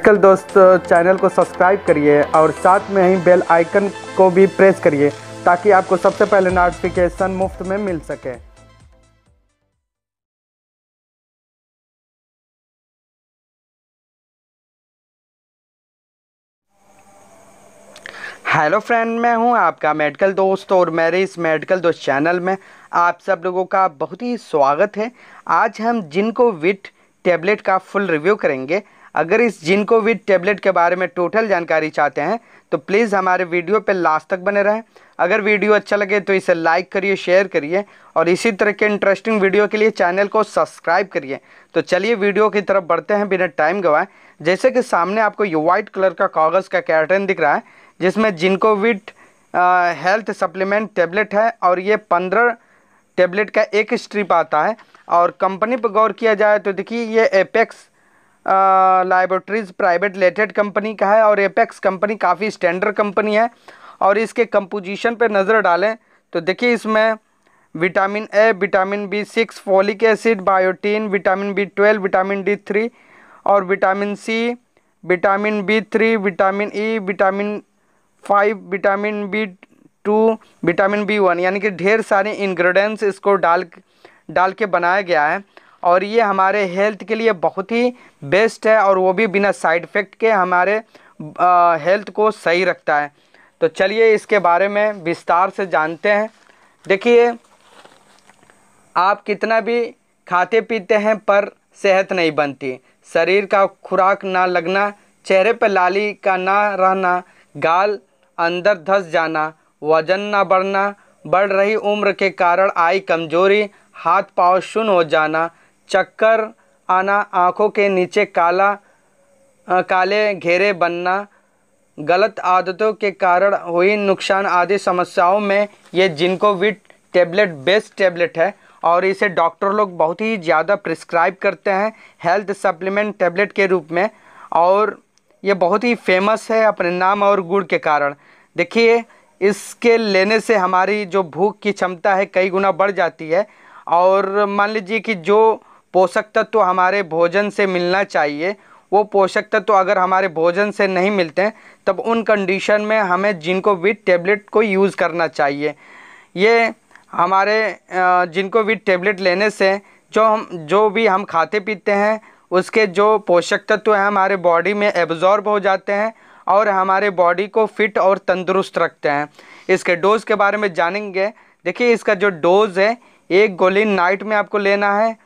medical दोस्त channel को subscribe करिए और साथ में ही बेल आइकन को भी प्रेस करिए ताकि आपको सबसे पहले नोटिफिकेशन मुफ्त में मिल सके हेलो फ्रेंड मैं हूं आपका मेडिकल दोस्त और मेरे इस मेडिकल दोस्त चैनल में आप सब लोगों का बहुत ही स्वागत है आज हम जिनको विट टेबलेट का फुल रिव्यू करेंगे अगर इस जिनको विद टेबलेट के बारे में टोटल जानकारी चाहते हैं तो प्लीज़ हमारे वीडियो पर लास्ट तक बने रहें अगर वीडियो अच्छा लगे तो इसे लाइक करिए शेयर करिए और इसी तरह के इंटरेस्टिंग वीडियो के लिए चैनल को सब्सक्राइब करिए तो चलिए वीडियो की तरफ बढ़ते हैं बिना टाइम गवाए जैसे कि सामने आपको ये वाइट कलर का कागज़ का कैटर्न दिख रहा है जिसमें जिनकोविट हेल्थ सप्लीमेंट टेबलेट है और ये पंद्रह टेबलेट का एक स्ट्रिप आता है और कंपनी पर गौर किया जाए तो देखिए ये Apex laboratories private limited company का है और एपेक्स कंपनी काफ़ी स्टैंडर्ड कंपनी है और इसके कंपोजिशन पर नज़र डालें तो देखिए इसमें vitamin A vitamin B six folic acid biotin vitamin B twelve vitamin D three और vitamin C vitamin B three vitamin E vitamin five vitamin B two vitamin B one यानी कि ढेर सारे इन्ग्रीडियंट्स इसको डाल डाल के बनाया गया है और ये हमारे हेल्थ के लिए बहुत ही बेस्ट है और वो भी बिना साइड इफ़ेक्ट के हमारे आ, हेल्थ को सही रखता है तो चलिए इसके बारे में विस्तार से जानते हैं देखिए आप कितना भी खाते पीते हैं पर सेहत नहीं बनती शरीर का खुराक ना लगना चेहरे पर लाली का ना रहना गाल अंदर धस जाना वजन ना बढ़ना बढ़ रही उम्र के कारण आई कमजोरी हाथ पाँव शून हो जाना चक्कर आना आँखों के नीचे काला आ, काले घेरे बनना गलत आदतों के कारण हुई नुकसान आदि समस्याओं में ये जिनको विट टेबलेट बेस्ट टेबलेट है और इसे डॉक्टर लोग बहुत ही ज़्यादा प्रिस्क्राइब करते हैं हेल्थ सप्लीमेंट टेबलेट के रूप में और ये बहुत ही फेमस है अपने नाम और गुड़ के कारण देखिए इसके लेने से हमारी जो भूख की क्षमता है कई गुना बढ़ जाती है और मान लीजिए कि जो पोषक तत्व हमारे भोजन से मिलना चाहिए वो पोषक तत्व अगर हमारे भोजन से नहीं मिलते हैं तब उन कंडीशन में हमें जिनको विट टेबलेट को यूज़ करना चाहिए ये हमारे जिनको विट टेबलेट लेने से जो हम जो भी हम खाते पीते हैं उसके जो पोषक तत्व हैं हमारे बॉडी में एब्जॉर्ब हो जाते हैं और हमारे बॉडी को फिट और तंदुरुस्त रखते हैं इसके डोज़ के बारे में जानेंगे देखिए इसका जो डोज़ है एक गोली नाइट में आपको लेना है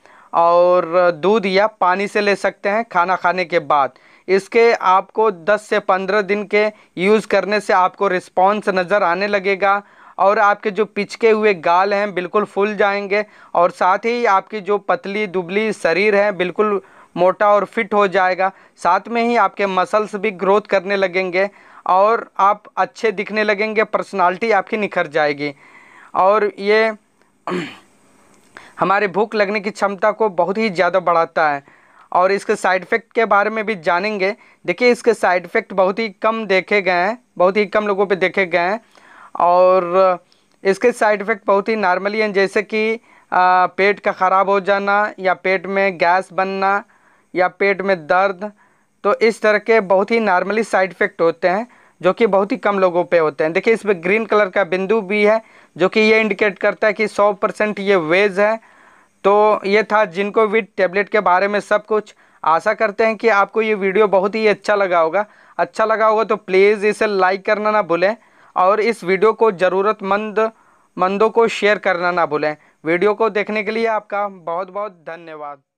और दूध या पानी से ले सकते हैं खाना खाने के बाद इसके आपको 10 से 15 दिन के यूज़ करने से आपको रिस्पॉन्स नज़र आने लगेगा और आपके जो पिचके हुए गाल हैं बिल्कुल फूल जाएंगे और साथ ही आपकी जो पतली दुबली शरीर है बिल्कुल मोटा और फिट हो जाएगा साथ में ही आपके मसल्स भी ग्रोथ करने लगेंगे और आप अच्छे दिखने लगेंगे पर्सनालिटी आपकी निखर जाएगी और ये हमारे भूख लगने की क्षमता को बहुत ही ज़्यादा बढ़ाता है और इसके साइड इफ़ेक्ट के बारे में भी जानेंगे देखिए इसके साइड इफ़ेक्ट बहुत ही कम देखे गए हैं बहुत ही कम लोगों पे देखे गए हैं और इसके साइड इफ़ेक्ट बहुत ही नॉर्मली हैं जैसे कि पेट का ख़राब हो जाना या पेट में गैस बनना या पेट में दर्द तो इस तरह के बहुत ही नॉर्मली साइड इफ़ेक्ट होते हैं जो कि बहुत ही कम लोगों पे होते हैं देखिए इसमें ग्रीन कलर का बिंदु भी है जो कि ये इंडिकेट करता है कि 100 परसेंट ये वेज है तो ये था जिनको विद टैबलेट के बारे में सब कुछ आशा करते हैं कि आपको ये वीडियो बहुत ही अच्छा लगा होगा अच्छा लगा होगा तो प्लीज़ इसे लाइक करना ना भूलें और इस वीडियो को ज़रूरतमंद मंदों को शेयर करना ना भूलें वीडियो को देखने के लिए आपका बहुत बहुत धन्यवाद